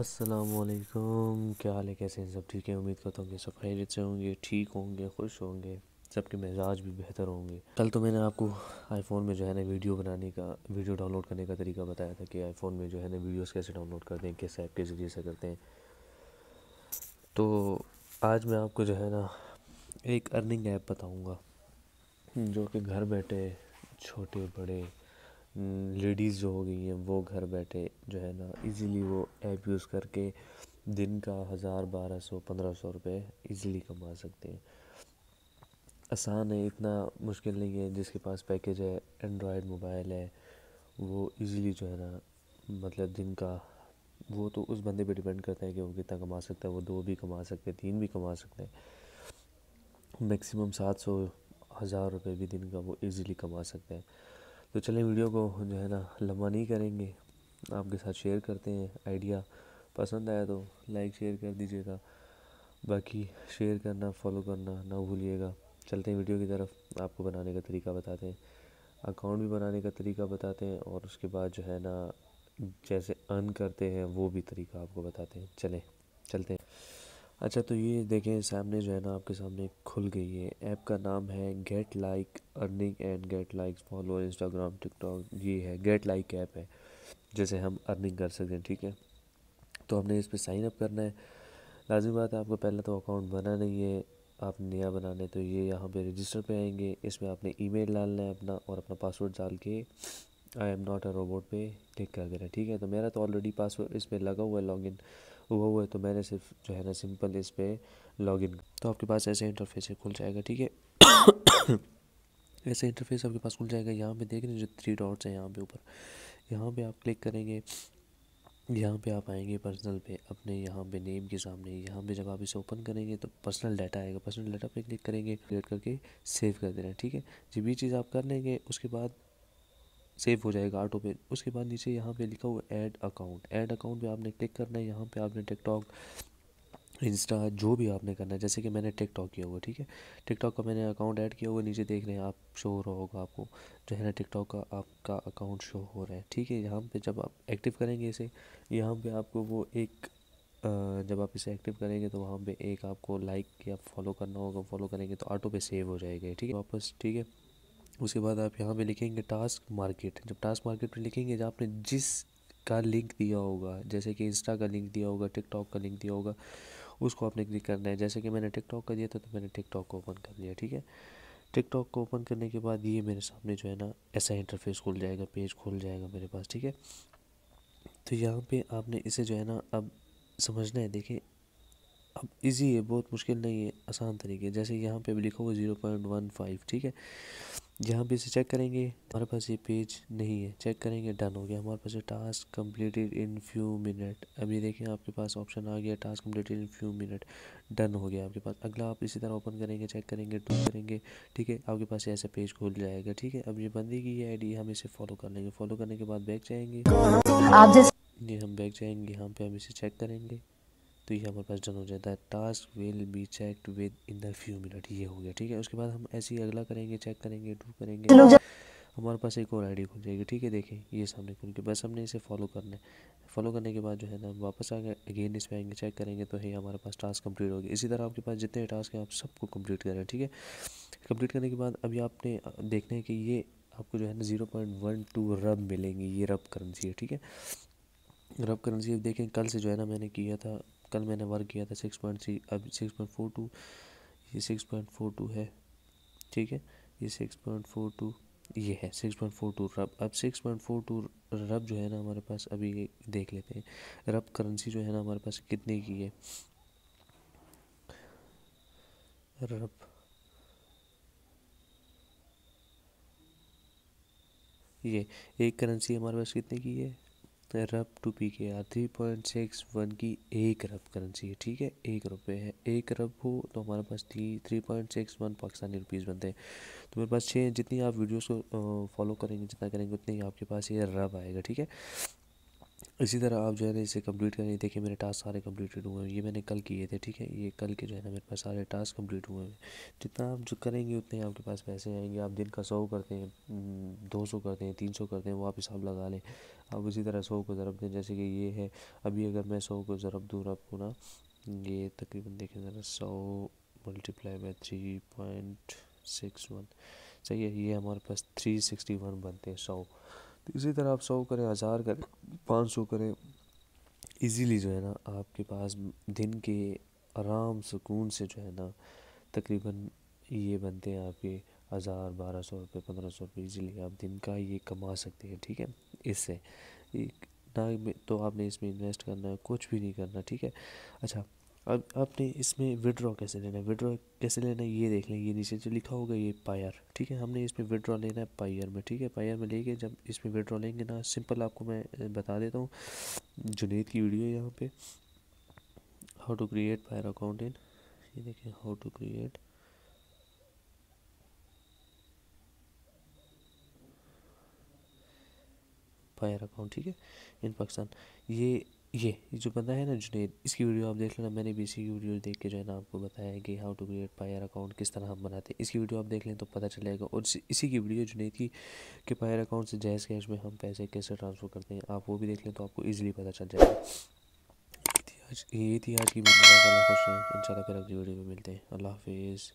असलकुम क्या हाल है कैसे हैं सब ठीक है उम्मीद करता हूँ कि सब खैरियत से होंगे ठीक होंगे खुश होंगे सबके मिजाज भी बेहतर होंगे कल तो मैंने आपको आईफोन में जो है ना वीडियो बनाने का वीडियो डाउनलोड करने का तरीका बताया था कि आईफोन में जो है ना वीडियोस कैसे डाउनलोड करते हैं किस ऐप के ज़रिए से करते हैं तो आज मैं आपको जो है ना एक अर्निंग ऐप बताऊँगा जो कि घर बैठे छोटे बड़े लेडीज़ हम्म, जो हो गई हैं वो घर बैठे जो है ना इजीली वो ऐप यूज़ करके दिन का हज़ार बारह सौ पंद्रह सौ रुपये ईज़िली कमा सकते हैं आसान है इतना मुश्किल नहीं है जिसके पास पैकेज है एंड्रॉयड मोबाइल है वो इजीली जो है ना मतलब दिन का वो तो उस बंदे पे डिपेंड करता है कि वो कितना कमा सकता है वो दो भी कमा सकते हैं तीन भी कमा सकते हैं मैक्सिमम सात सौ हज़ार रुपये भी दिन का वो इजीली कमा सकते हैं तो चलें वीडियो को जो है ना लंबा नहीं करेंगे आपके साथ शेयर करते हैं आइडिया पसंद आया तो लाइक शेयर कर दीजिएगा बाकी शेयर करना फॉलो करना ना भूलिएगा चलते हैं वीडियो की तरफ आपको बनाने का तरीका बताते हैं अकाउंट भी बनाने का तरीका बताते हैं और उसके बाद जो है ना जैसे अर्न करते हैं वो भी तरीका आपको बताते हैं चलें चलते हैं अच्छा तो ये देखें सामने जो है ना आपके सामने खुल गई है ऐप का नाम है get like earning and get like follow Instagram TikTok ये है गेट लाइक ऐप है जैसे हम अर्निंग कर सकते हैं ठीक है तो हमने इस पर साइन अप करना है लाजमी बात है आपको पहले तो अकाउंट बना नहीं है आप नया बनाना है तो ये यहाँ पे रजिस्टर पे आएंगे इसमें आपने ईमेल डालना है अपना और अपना पासवर्ड डाल के I am not a robot पे क्लिक कर देना ठीक है तो मेरा तो ऑलरेडी पासवर्ड इसमें लगा हुआ है लॉगिन हुआ हुआ है तो मैंने सिर्फ जो है ना सिंपल इस पर लॉग तो आपके पास ऐसे इंटरफेस खुल जाएगा ठीक है ऐसे इंटरफेस आपके पास खुल जाएगा यहाँ पे देख रहे हैं जो थ्री डॉट्स हैं यहाँ पे ऊपर यहाँ पे आप क्लिक करेंगे यहाँ पे आप आएंगे पर्सनल पे अपने यहाँ पे नेम के सामने यहाँ पे जब आप इसे ओपन करेंगे तो पर्सनल डाटा आएगा पर्सनल डाटा पे क्लिक करेंगे क्लिक करके सेव कर देना ठीक है जब ये चीज़ आप कर लेंगे उसके बाद सेव हो जाएगा ऑटो पे उसके बाद नीचे यहाँ पे लिखा हुआ ऐड अकाउंट ऐड अकाउंट पे आपने क्लिक करना है यहाँ पे आपने टिकटॉक इंस्टा जो भी आपने करना है जैसे कि मैंने टिकटॉक किया हुआ ठीक है टिकटॉक का मैंने अकाउंट ऐड किया हुआ नीचे देख रहे हैं आप शो हो रहा होगा आपको जो है ना टिकटॉक का आपका अकाउंट शो हो रहा है ठीक है यहाँ पर जब आप एक्टिव करेंगे इसे यहाँ पर आपको वो एक जब आप इसे एक्टिव करेंगे तो वहाँ पे एक आपको लाइक या फॉलो करना होगा फॉलो करेंगे तो ऑटो पे सेव हो जाएगा ठीक है वापस ठीक है उसके बाद आप यहाँ पे लिखेंगे टास्क मार्केट जब टास्क मार्केट में लिखेंगे जब आपने जिस का लिंक दिया होगा जैसे कि इंस्टा का लिंक दिया होगा टिकटॉक का लिंक दिया होगा उसको आपने क्लिक करना है जैसे कि मैंने टिकटॉक का दिया था तो मैंने टिकटॉक को ओपन कर लिया ठीक है टिकटॉक को ओपन करने के बाद ये मेरे सामने जो है ना ऐसा इंटरफेस खुल जाएगा पेज खुल जाएगा मेरे पास ठीक है तो यहाँ पे आपने इसे जो है ना अब समझना है देखिए अब इजी है बहुत मुश्किल नहीं है आसान तरीके जैसे यहाँ पे भी लिखोगे ज़ीरो पॉइंट वन फाइव ठीक है जहाँ भी इसे चेक करेंगे हमारे पास ये पेज नहीं है चेक करेंगे डन हो गया हमारे पास ये task completed in few minute अभी देखें आपके पास ऑप्शन आ गया task completed in few minute done हो गया आपके पास अगला आप इसी तरह ओपन करेंगे चेक करेंगे डू करेंगे ठीक है आपके पास ऐसा पेज खुल जाएगा ठीक है अब ये बंदी की आई हम इसे फॉलो कर लेंगे फॉलो करने के बाद बैक जाएंगे जी ये हम बैक जाएंगे यहाँ पे हम इसे चेक करेंगे तो ये हमारे पास डन हो जाता है task will be check within the few minute ये हो गया ठीक है उसके बाद हम ऐसे ही अगला करेंगे चेक करेंगे डू करेंगे हमारे पास एक और आईडी खुल जाएगी ठीक है देखें ये सामने खुल के बस हमने इसे फॉलो करना है फॉलो करने के बाद जो है ना हम वापस आ गए अगेन इस पर आएंगे चेक करेंगे तो ये हमारे पास टास्क कंप्लीट हो गया इसी तरह आपके पास जितने टास्क हैं आप सबको कंप्लीट करें ठीक है कंप्लीट करने के बाद अभी आपने देखना है कि ये आपको जो है ना zero point one to rub मिलेंगी ये रब करेंसी है ठीक है रब करेंसी अब देखें कल से जो है ना मैंने किया था कल मैंने वर्क किया था सिक्स पॉइंट सी अब सिक्स पॉइंट फोर टू ये सिक्स पॉइंट फोर टू है ठीक है ये सिक्स पॉइंट फोर टू ये है six point four to rub अब six point four to rub जो है ना हमारे पास अभी ये देख लेते हैं रब करेंसी जो है ना हमारे पास कितने की है रब ये एक करेंसी हमारे पास कितने की है rub to P K R three point six one की एक रब करेंसी है ठीक है एक रुपये है एक रब हो तो हमारे पास three three point six one Pakistani rupees बनते हैं तो मेरे पास छः जितनी आप वीडियोस को फॉलो करेंगे जितना करेंगे उतने ही आपके पास ये रब आएगा ठीक है इसी तरह आप जो है ना इसे कंप्लीट करें देखिए मेरे टास्क सारे कंप्लीटेड हुए हैं ये मैंने कल किए थे ठीक है ये कल के जो है ना मेरे पास सारे टास्क कंप्लीट हुए हैं जितना आप जो करेंगे उतने आपके पास पैसे आएंगे आप दिन का सौ करते हैं हम्म, दो सौ करते हैं तीन सौ करते हैं वो आप हिसाब लगा लें आप उसी तरह सौ को ज़रब दें जैसे कि ये है अभी अगर मैं सौ को ज़रब दूँ आपको ना ये तकरीबन देखें ज़रा सौ multiply by three point six one सही है ये हमारे पास थ्री सिक्सटी वन बनते हैं सौ तो इसी तरह आप सौ करें हज़ार करें पाँच सौ करें इजीली जो है ना आपके पास दिन के आराम सुकून से जो है ना तकरीबन ये बनते हैं आपके हज़ार बारह सौ रुपये पंद्रह सौ रुपये ईजिली आप दिन का ये कमा सकते हैं ठीक है इससे ना तो आपने इसमें इन्वेस्ट करना है कुछ भी नहीं करना ठीक है अच्छा अब आपने इसमें विड्रॉ कैसे लेना है विड्रॉ कैसे लेना है ये देख लें ये नीचे जो लिखा होगा ये पायर ठीक है हमने इसमें विड्रॉ लेना है पायर में ठीक है पायर में लेके जब इसमें विड्रॉ लेंगे ना सिंपल आपको मैं बता देता हूँ जुनेद की वीडियो है यहाँ पे how to create Payeer account in ये देखें how to create Payeer account ठीक है इन पाकिस्तान ये ये जो बंदा है ना जुनेद इसकी वीडियो आप देख लेना मैंने भी इसी की वीडियो देख के जो है ना आपको बताया है कि how to create Payeer account किस तरह हम बनाते हैं इसकी वीडियो आप देख लें तो पता चलेगा और इसी की वीडियो जुनेद की कि पायर अकाउंट से जैज़ कैश में हम पैसे कैसे ट्रांसफ़र करते हैं आप वो भी देख लें तो आपको ईजिली पता चल जाएगा ये थी आज की वीडियो खुश रहें इन फिर अगली वीडियो में मिलते हैं अल्लाह हाफिज़